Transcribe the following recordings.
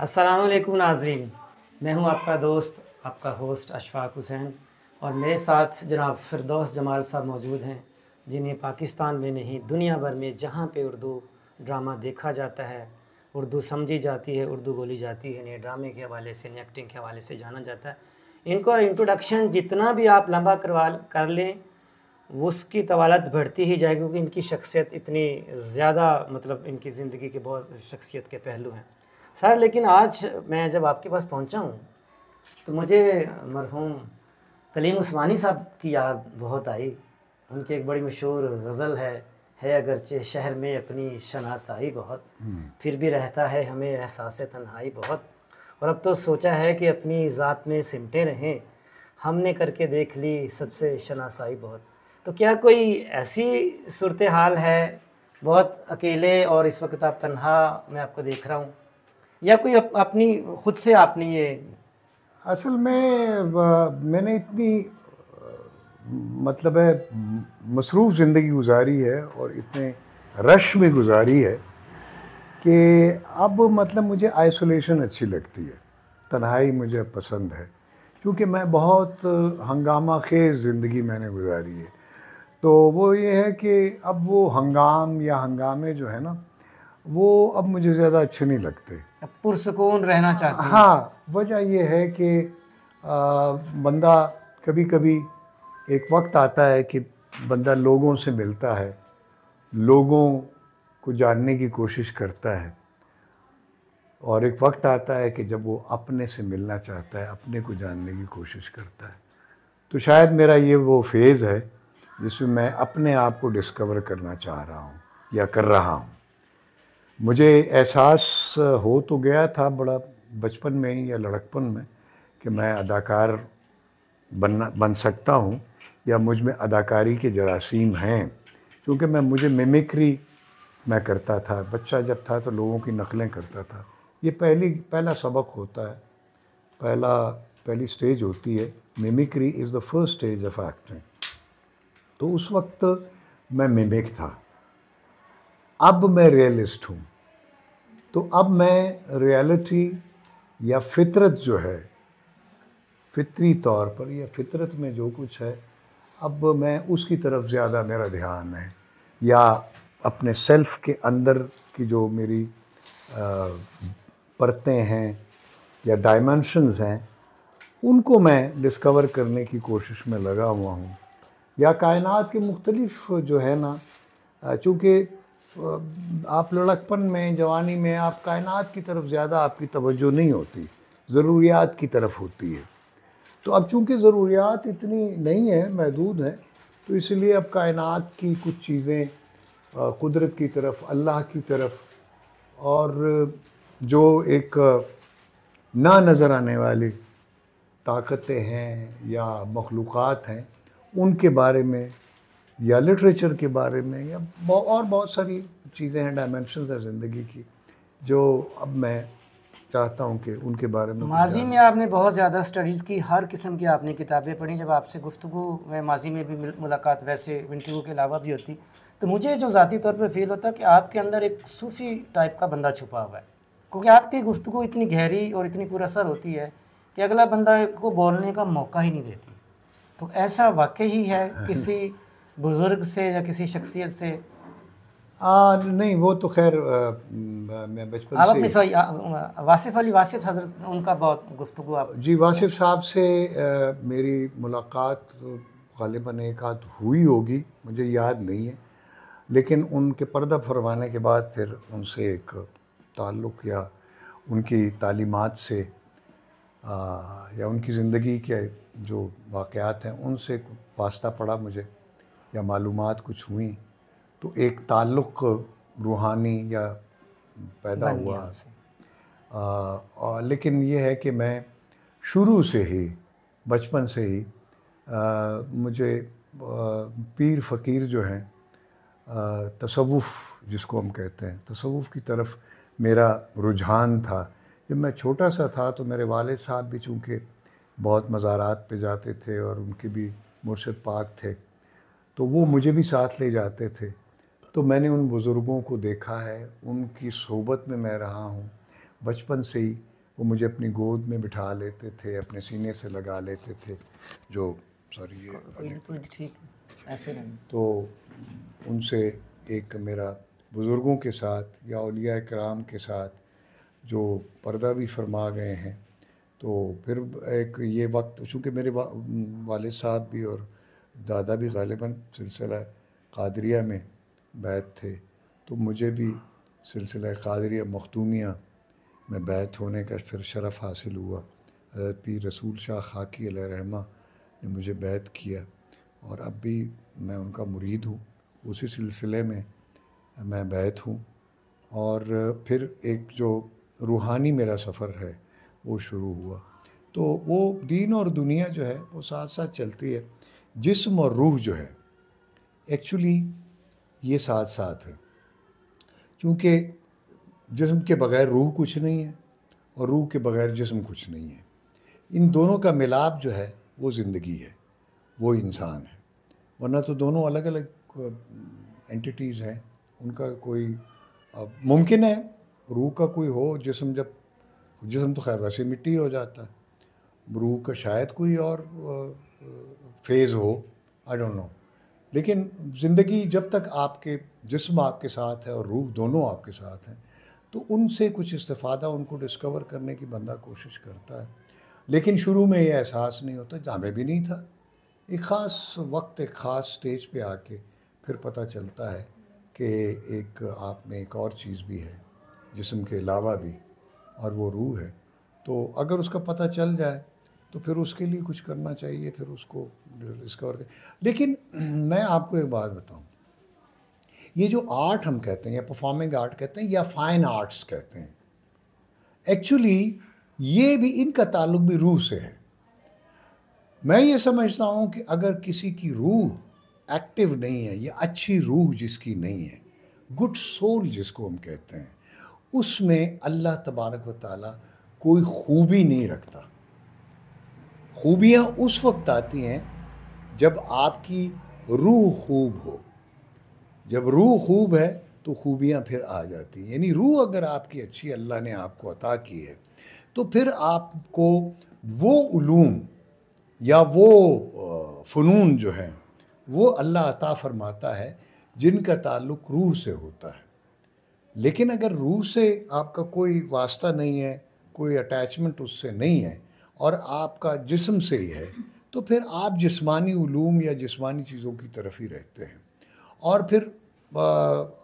असलकुम नाजरीन मैं हूं आपका दोस्त आपका होस्ट अशफाक हुसैन और मेरे साथ जनाब फिरदौस जमाल साहब मौजूद हैं जिन्हें पाकिस्तान में नहीं दुनिया भर में जहाँ पे उर्दू ड्रामा देखा जाता है उर्दू समझी जाती है उर्दू बोली जाती है इन्हें ड्रामे के हवाले से इन्हें एक्टिंग के हवाले से जाना जाता है इनको इंट्रोडक्शन जितना भी आप लंबा करवा कर लें उसकी तवालत बढ़ती ही जाएगी क्योंकि इनकी शख्सियत इतनी ज़्यादा मतलब इनकी ज़िंदगी के बहुत शख्सियत के पहलू हैं सर लेकिन आज मैं जब आपके पास पहुंचा हूँ तो मुझे मरहूम कलीम उस्मानी साहब की याद बहुत आई उनकी एक बड़ी मशहूर गज़ल है है अगरचे शहर में अपनी शनासाई बहुत हम्म। फिर भी रहता है हमें एहसास तन्हाई बहुत और अब तो सोचा है कि अपनी ज़ात में सिमटे रहें हमने करके देख ली सबसे शनासाई बहुत तो क्या कोई ऐसी सूरत हाल है बहुत अकेले और इस वक्त आप तन्हा मैं आपको देख रहा हूँ या कोई अप, अपनी खुद से आपने ये असल में मैंने इतनी मतलब है मसरूफ़ ज़िंदगी गुजारी है और इतने रश में गुजारी है कि अब मतलब मुझे आइसोलेशन अच्छी लगती है तन्हाई मुझे पसंद है क्योंकि मैं बहुत हंगामा खेज ज़िंदगी मैंने गुजारी है तो वो ये है कि अब वो हंगाम या हंगामे जो है ना वो अब मुझे ज़्यादा अच्छे नहीं लगते पुरसकून रहना चाहते हैं हाँ वजह यह है कि बंदा कभी कभी एक वक्त आता है कि बंदा लोगों से मिलता है लोगों को जानने की कोशिश करता है और एक वक्त आता है कि जब वो अपने से मिलना चाहता है अपने को जानने की कोशिश करता है तो शायद मेरा ये वो फेज़ है जिसमें मैं अपने आप को डिस्कवर करना चाह रहा हूँ या कर रहा हूँ मुझे एहसास हो तो गया था बड़ा बचपन में ही या लड़कपन में कि मैं अदाकार बनना बन सकता हूँ या मुझ में अदाकारी के जरासीम हैं क्योंकि मैं मुझे मिमिक्री मैं करता था बच्चा जब था तो लोगों की नकलें करता था ये पहली पहला सबक होता है पहला पहली स्टेज होती है mimicry is the first stage of acting तो उस वक्त मैं मिमिक था अब मैं रियलिस्ट हूँ तो अब मैं रियलिटी या फितरत जो है फितरी तौर पर या फितरत में जो कुछ है अब मैं उसकी तरफ ज़्यादा मेरा ध्यान है या अपने सेल्फ के अंदर की जो मेरी परतें हैं या डायमेंशंस हैं उनको मैं डिस्कवर करने की कोशिश में लगा हुआ हूँ या कायनात के मुख्तलिफ जो है ना चूँकि आप लड़कपन में जवानी में आप कायनात की तरफ ज़्यादा आपकी तवज्जो नहीं होती ज़रूरियात की तरफ होती है तो अब चूंकि ज़रूरियात इतनी नहीं है महदूद हैं तो इसलिए अब कायनात की कुछ चीज़ें कुदरत की तरफ अल्लाह की तरफ और जो एक ना नज़र आने वाली ताकतें हैं या मखलूक़ात हैं उनके बारे में या लिटरेचर के बारे में या और बहुत सारी चीज़ें हैं डायमेंशन है ज़िंदगी की जो अब मैं चाहता हूँ कि उनके बारे में माजी में आपने बहुत ज़्यादा स्टडीज़ की हर किस्म की आपने किताबें पढ़ी जब आपसे गुफ्तु में माजी में भी मुलाकात वैसे इंटरव्यू के अलावा भी होती तो मुझे जो ज़ाती तौर पर फील होता कि आपके अंदर एक सूफ़ी टाइप का बंदा छुपा हुआ है क्योंकि आपकी गुफ्तु इतनी गहरी और इतनी पुरसर होती है कि अगला बंदा को बोलने का मौका ही नहीं देती तो ऐसा वाकई ही है हाँ। किसी बुज़ुर्ग से या किसी शख्सियत से हाँ नहीं वो तो खैर मैं बचपन आप वासिफ अली वासिफ हजरत उनका बहुत गुफ्तु आप जी वासिफ साहब से आ, मेरी मुलाकात गालिबा एक आध हुई होगी मुझे याद नहीं है लेकिन उनके पर्दा फरमाने के बाद फिर उनसे एक ताल्लुक़ या उनकी तालीमत से आ, या उनकी ज़िंदगी के जो वाक़ हैं उनसे वास्ता पड़ा मुझे या मालूम कुछ हुई तो एक ताल्लुक़ रूहानी या पैदा हुआ आ, लेकिन ये है कि मैं शुरू से ही बचपन से ही आ, मुझे आ, पीर फ़कीर जो हैं तसवुफ़ जिसको हम कहते हैं तसवुफ़ की तरफ मेरा रुझान था जब मैं छोटा सा था तो मेरे वाले साहब भी चूँकि बहुत मज़ारात पे जाते थे और उनके भी मुर्शद पाक थे तो वो मुझे भी साथ ले जाते थे तो मैंने उन बुज़ुर्गों को देखा है उनकी सोबत में मैं रहा हूँ बचपन से ही वो मुझे अपनी गोद में बिठा लेते थे अपने सीने से लगा लेते थे जो सॉरी ये ठीक ऐसे तो उनसे एक मेरा बुज़ुर्गों के साथ या अलिया कराम के साथ जो पर्दा भी फरमा गए हैं तो फिर एक ये वक्त चूँकि मेरे वा, वाले साहब भी और दादा भी गालिबा सिलसिला कादरिया में बैत थे तो मुझे भी सिलसिला कादरिया मखदूमिया में बैत होने का फिर शरफ़ हासिल हुआ हजरत पी रसूल शाह खाकी रहमा ने मुझे बैत किया और अब भी मैं उनका मुरीद हूँ उसी सिलसिले में मैं बैत हूँ और फिर एक जो रूहानी मेरा सफ़र है वो शुरू हुआ तो वो दीन और दुनिया जो है वो साथ साथ चलती है जिस्म और रूह जो है एक्चुअली ये साथ साथ है क्योंकि जिस्म के बगैर रूह कुछ नहीं है और रूह के बगैर जिस्म कुछ नहीं है इन दोनों का मिलाप जो है वो ज़िंदगी है वो इंसान है वरना तो दोनों अलग अलग एंटिटीज़ हैं उनका कोई अब मुमकिन है रूह का कोई हो जिसम जब जिसम तो खैर वैसे मिट्टी हो जाता है रूह का शायद कोई और फेज़ हो आई डोंट नो लेकिन ज़िंदगी जब तक आपके जिस्म आपके साथ है और रूह दोनों आपके साथ हैं तो उनसे कुछ इस्ता उनको डिस्कवर करने की बंदा कोशिश करता है लेकिन शुरू में ये एहसास नहीं होता जहाँ भी नहीं था एक ख़ास वक्त एक ख़ास स्टेज पे आके फिर पता चलता है कि एक आप में एक और चीज़ भी है जिसम के अलावा भी और वो रूह है तो अगर उसका पता चल जाए तो फिर उसके लिए कुछ करना चाहिए फिर उसको डिस्कवर कर लेकिन मैं आपको एक बात बताऊं ये जो आर्ट हम कहते हैं या परफॉर्मिंग आर्ट कहते हैं या फाइन आर्ट्स कहते हैं एक्चुअली ये भी इनका ताल्लुक भी रूह से है मैं ये समझता हूँ कि अगर किसी की रूह एक्टिव नहीं है या अच्छी रूह जिसकी नहीं है गुड सोल जिसको हम कहते हैं उसमें अल्लाह तबारक व ताली कोई खूबी नहीं रखता खूबियाँ उस वक्त आती हैं जब आपकी रूह खूब हो जब रूह खूब है तो खूबियाँ फिर आ जाती हैं यानी रूह अगर आपकी अच्छी अल्लाह ने आपको अता की है तो फिर आपको वो ूम या वो फ़नून जो है वो अल्लाह अता फरमाता है जिनका ताल्लुक़ रूह से होता है लेकिन अगर रूह से आपका कोई वास्ता नहीं है कोई अटैचमेंट उससे नहीं है और आपका जिस्म से ही है तो फिर आप जिस्मानी उलूम या जिस्मानी चीज़ों की तरफ ही रहते हैं और फिर आ,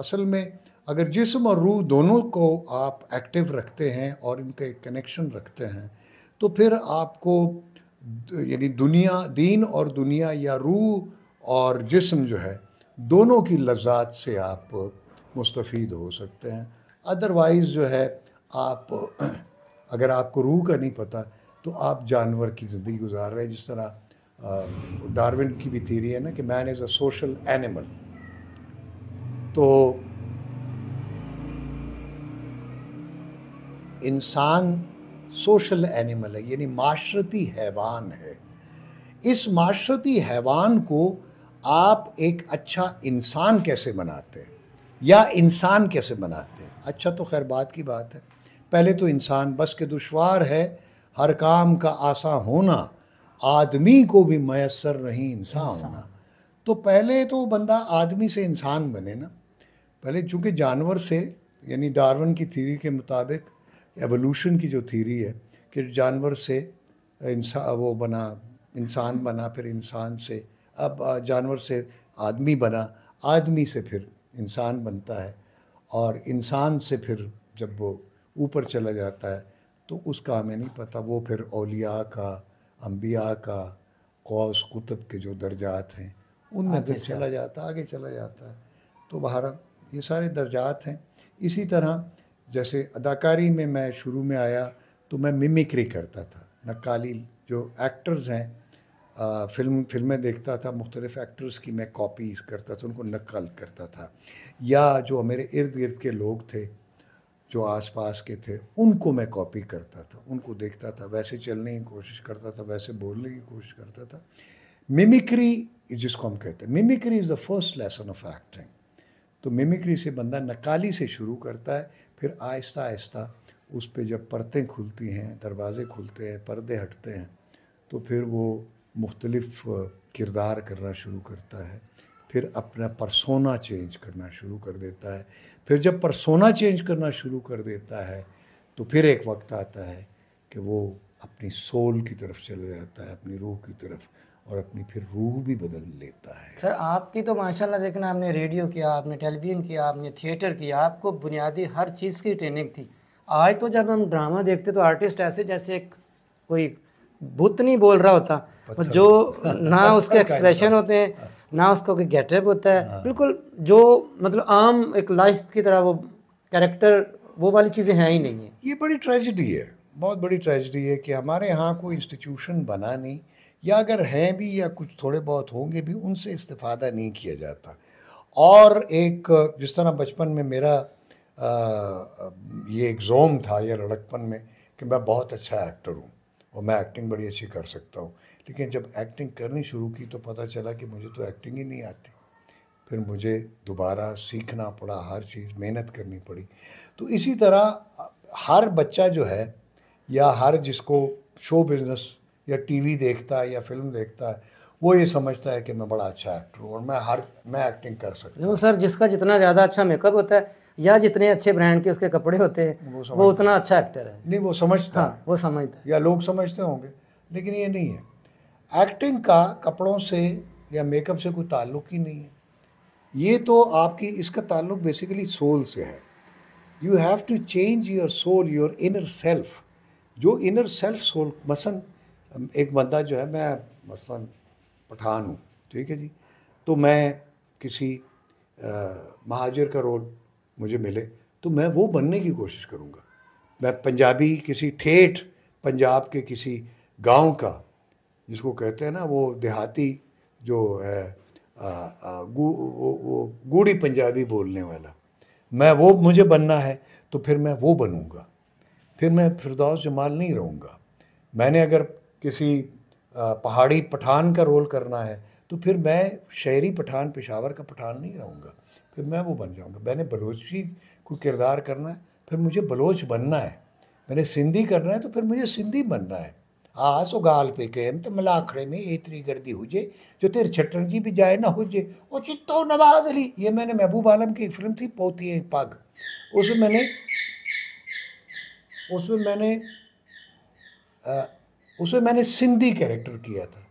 असल में अगर जिस्म और रूह दोनों को आप एक्टिव रखते हैं और इनका एक कनेक्शन रखते हैं तो फिर आपको यानी दुनिया दीन और दुनिया या रूह और जिस्म जो है दोनों की लजात से आप मुस्तफ़ हो सकते हैं अदरवाइज़ जो है आप अगर आपको रूह का नहीं पता तो आप जानवर की ज़िंदगी गुजार रहे हैं जिस तरह डार्विन की भी थीरी है ना कि man is a social animal तो इंसान सोशल एनिमल है यानी माशरती हैवान है इस माशरती हैवान को आप एक अच्छा इंसान कैसे बनाते हैं या इंसान कैसे बनाते हैं अच्छा तो खैर बात की बात है पहले तो इंसान बस के दुशवार है हर काम का आशा होना आदमी को भी मैसर नहीं इंसान होना तो पहले तो बंदा आदमी से इंसान बने ना पहले चूँकि जानवर से यानी डार्वन की थीरी के मुताबिक एवोल्यूशन की जो थीरी है कि जानवर से इंसान वो बना इंसान हम्म। बना फिर इंसान से अब जानवर से आदमी बना आदमी से फिर इंसान बनता है और इंसान से फिर जब वो ऊपर चला जाता है तो उसका हमें नहीं पता वो फिर अलिया का अम्बिया का कौस कुतब के जो दर्जात हैं उनमें फिर चला जाता आगे चला जाता है तो बहरहाल ये सारे दर्जात हैं इसी तरह जैसे अदाकारी में मैं शुरू में आया तो मैं मिमिक्री करता था नकाली जो एक्टर्स हैं फिल्म फिल्में देखता था मुख्तलिफ़ एक्टर्स की मैं कॉपीज करता था उनको नकल करता था या जो मेरे इर्द गिर्द के लोग थे जो आसपास के थे उनको मैं कॉपी करता था उनको देखता था वैसे चलने की कोशिश करता था वैसे बोलने की कोशिश करता था मिमिक्री जिसको हम कहते हैं mimicry is the first lesson of acting तो मिमिक्री से बंदा नकाली से शुरू करता है फिर आहिस्ता आहिस्ता उस पर जब परतें खुलती हैं दरवाजे खुलते हैं पर्दे हटते हैं तो फिर वो मुख्तलफ़ किरदार करना शुरू करता है फिर अपना परसोना चेंज करना शुरू कर देता है फिर जब परसोना चेंज करना शुरू कर देता है तो फिर एक वक्त आता है कि वो अपनी सोल की तरफ चले जाता है अपनी रूह की तरफ और अपनी फिर रूह भी बदल लेता है सर आपकी तो माशाल्लाह देखना आपने रेडियो किया आपने टेलीविज़न किया आपने थिएटर किया आपको बुनियादी हर चीज़ की ट्रेनिंग थी आज तो जब हम ड्रामा देखते तो आर्टिस्ट ऐसे जैसे एक कोई बुत नहीं बोल रहा होता जो ना उसके एक्सप्रेशन होते हैं ना उसका कोई गेटअप होता है हाँ। बिल्कुल जो मतलब आम एक लाइफ की तरह वो कैरेक्टर वो वाली चीज़ें हैं ही नहीं है ये बड़ी ट्रेजिडी है बहुत बड़ी ट्रेजिडी है कि हमारे यहाँ कोई इंस्टीट्यूशन बना नहीं या अगर हैं भी या कुछ थोड़े बहुत होंगे भी उनसे इस्ता नहीं किया जाता और एक जिस तरह बचपन में मेरा आ, ये एक जोम था या लड़कपन में कि मैं बहुत अच्छा एक्टर हूँ और मैं एक्टिंग बड़ी अच्छी कर सकता हूँ लेकिन जब एक्टिंग करनी शुरू की तो पता चला कि मुझे तो एक्टिंग ही नहीं आती फिर मुझे दोबारा सीखना पड़ा हर चीज़ मेहनत करनी पड़ी तो इसी तरह हर बच्चा जो है या हर जिसको शो बिज़नेस या टीवी देखता है या फिल्म देखता है वो ये समझता है कि मैं बड़ा अच्छा एक्टर हूँ और मैं हर मैं एक्टिंग कर सकता हूँ सर जिसका जितना ज़्यादा अच्छा मेकअप होता है या जितने अच्छे ब्रांड के उसके कपड़े होते हैं वो, वो उतना अच्छा एक्टर है नहीं वो समझता हाँ, वो समझता या लोग समझते होंगे लेकिन ये नहीं है एक्टिंग का कपड़ों से या मेकअप से कोई ताल्लुक ही नहीं है ये तो आपकी इसका ताल्लुक बेसिकली सोल से है you have to change your soul your inner self जो इनर सेल्फ सोल मसन एक बंदा जो है मैं मसलन पठान हूँ ठीक है जी तो मैं किसी महाजर का रोल मुझे मिले तो मैं वो बनने की कोशिश करूँगा मैं पंजाबी किसी ठेठ पंजाब के किसी गांव का जिसको कहते हैं ना वो देहाती जो है आ, आ, गू, वो, वो गूढ़ी पंजाबी बोलने वाला मैं वो मुझे बनना है तो फिर मैं वो बनूँगा फिर मैं फिरदौस जमाल नहीं रहूँगा मैंने अगर किसी पहाड़ी पठान का रोल करना है तो फिर मैं शहरी पठान पेशावर का पठान नहीं रहूँगा फिर मैं वो बन जाऊँगा मैंने बलोची को किरदार करना है फिर मुझे बलोच बनना है मैंने सिंधी करना है तो फिर मुझे सिंधी बनना है सो पे ಗಾಲ್ಪಿಕೆ तो ಮಲಾಖಡೆ में एतरी गर्दी हुजे जो तेरे छटन जी भी जाए ना हुजे और चित्तो नवाज अली ये मैंने महबूब आलम की एक फिल्म थी पोती है पग उसमें मैंने उसमें मैंने उसमें मैंने सिंधी कैरेक्टर किया था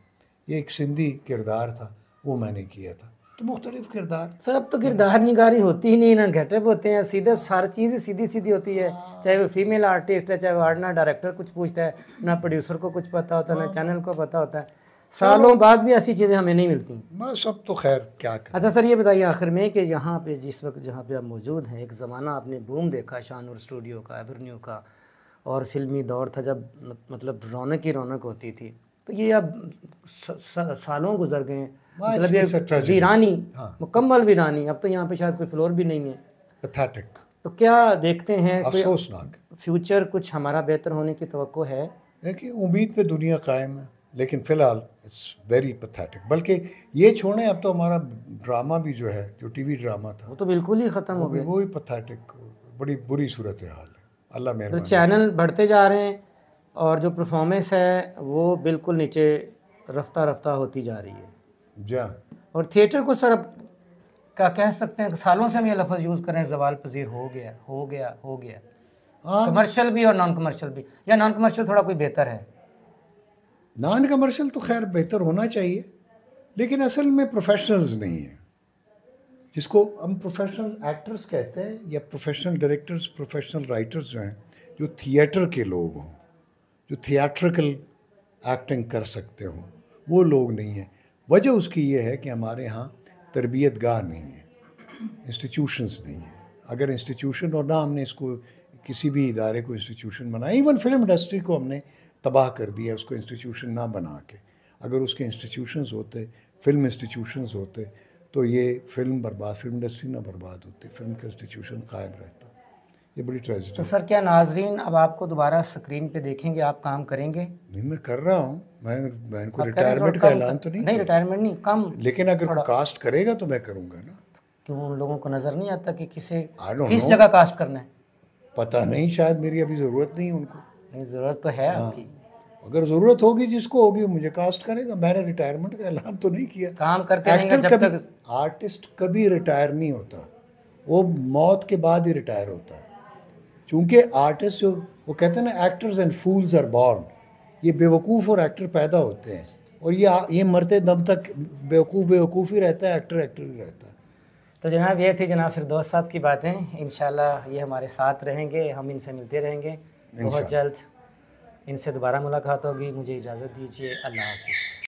ये एक सिंधी किरदार था वो मैंने किया था तो मुख्तलिफ किरदार सर अब तो किरदार निगारी होती ही नहीं ना घटे होते हैं सीधे सारी चीज़ सीधी सीधी होती हाँ। है चाहे वो फीमेल आर्टिस्ट है चाहे वो आर्ट ना डायरेक्टर कुछ पूछता है ना प्रोड्यूसर को कुछ पता होता है ना चैनल हाँ। को पता होता है तो सालों बाद भी ऐसी चीज़ें हमें नहीं मिलती बस अब तो खैर क्या करें? अच्छा सर ये बताइए आखिर में कि यहाँ पे जिस वक्त जहाँ पे आप मौजूद हैं एक ज़माना आपने बूम देखा शानूर स्टूडियो का एवरन्यू का और फिल्मी दौर था जब मतलब रौनक ही रौनक होती थी तो ये अब सालों गुजर गए मतलब वीरानी हाँ। मुकम्मल वीरानी अब तो यहाँ पे शायद कोई फ्लोर भी नहीं है पैथेटिक तो क्या देखते हैं अफसोसनाक फ्यूचर कुछ हमारा बेहतर होने की तो है देखिए उम्मीद पे दुनिया कायम है लेकिन फ़िलहाल इट्स वेरी पथेटिक बल्कि ये छोड़ें अब तो हमारा ड्रामा भी जो है जो टी ड्रामा था वो तो बिल्कुल ही ख़त्म हो गया वो ही पथेटिक बड़ी बुरी सूरत हाल है अल्लाह तो मेरे चैनल बढ़ते जा रहे हैं और जो परफॉर्मेंस है वो बिल्कुल नीचे रफ्ता रफ्ता होती जा रही है हाँ। और थिएटर को सर क्या कह सकते हैं सालों से हम ये लफ्ज़ यूज़ कर रहे हैं जवाल पजीर हो गया हो गया हो गया कमर्शियल हाँ। भी और नॉन कमर्शियल भी या नॉन कमर्शियल थोड़ा कोई बेहतर है नॉन कमर्शियल तो खैर बेहतर होना चाहिए लेकिन असल में प्रोफेशनल्स नहीं है जिसको हम प्रोफेशनल एक्टर्स कहते हैं या प्रोफेशनल डायरेक्टर्स प्रोफेशनल राइटर्स जो हैं जो थिएटर के लोग हों जो थिएट्रिकल एक्टिंग कर सकते हों वो लोग नहीं हैं वजह उसकी ये है कि हमारे यहाँ तरबियत गाह नहीं है इंस्टीट्यूशंस नहीं है अगर इंस्टीट्यूशन और ना हमने इसको किसी भी इदारे को इंस्टीट्यूशन बनाया इवन फिल्म इंडस्ट्री को हमने तबाह कर दिया उसको इंस्टीट्यूशन ना बना के अगर उसके इंस्टीट्यूशंस होते फिल्म इंस्टीट्यूशंस होते तो ये फिल्म बर्बाद फिल्म इंडस्ट्री ना बर्बाद होती फिल्म का इंस्टीट्यूशन कायम रहता ये बड़ी ट्रेजिडी तो सर क्या नाजरीन अब आपको दोबारा स्क्रीन पे देखेंगे आप काम करेंगे नहीं मैं कर रहा हूँ मैं मैं इनको रिटायरमेंट का ऐलान तो नहीं नहीं रिटायरमेंट नहीं कम लेकिन अगर कास्ट करेगा तो मैं करूँगा ना तो वो उन लोगों को नज़र नहीं आता कि किसे किस जगह कास्ट करना है पता नहीं शायद मेरी अभी ज़रूरत नहीं है उनको नहीं ज़रूरत तो है हाँ। आपकी अगर ज़रूरत होगी जिसको होगी मुझे कास्ट करेगा मैंने रिटायरमेंट का ऐलान तो नहीं किया काम करते एक्टर जब तक आर्टिस्ट कभी रिटायर नहीं होता वो मौत के बाद ही रिटायर होता है चूँकि आर्टिस्ट जो वो कहते हैं ना actors and fools are born ये बेवकूफ़ और एक्टर पैदा होते हैं और ये ये मरते दम तक बेवकूफ़ बेवकूफ़ ही रहता है एक्टर एक्टर ही रहता है तो जनाब ये थी जनाब फिर दोस्त साहब की बातें इन ये हमारे साथ रहेंगे हम इनसे मिलते रहेंगे बहुत जल्द इनसे दोबारा मुलाकात होगी मुझे इजाज़त दीजिए अल्लाह हाफि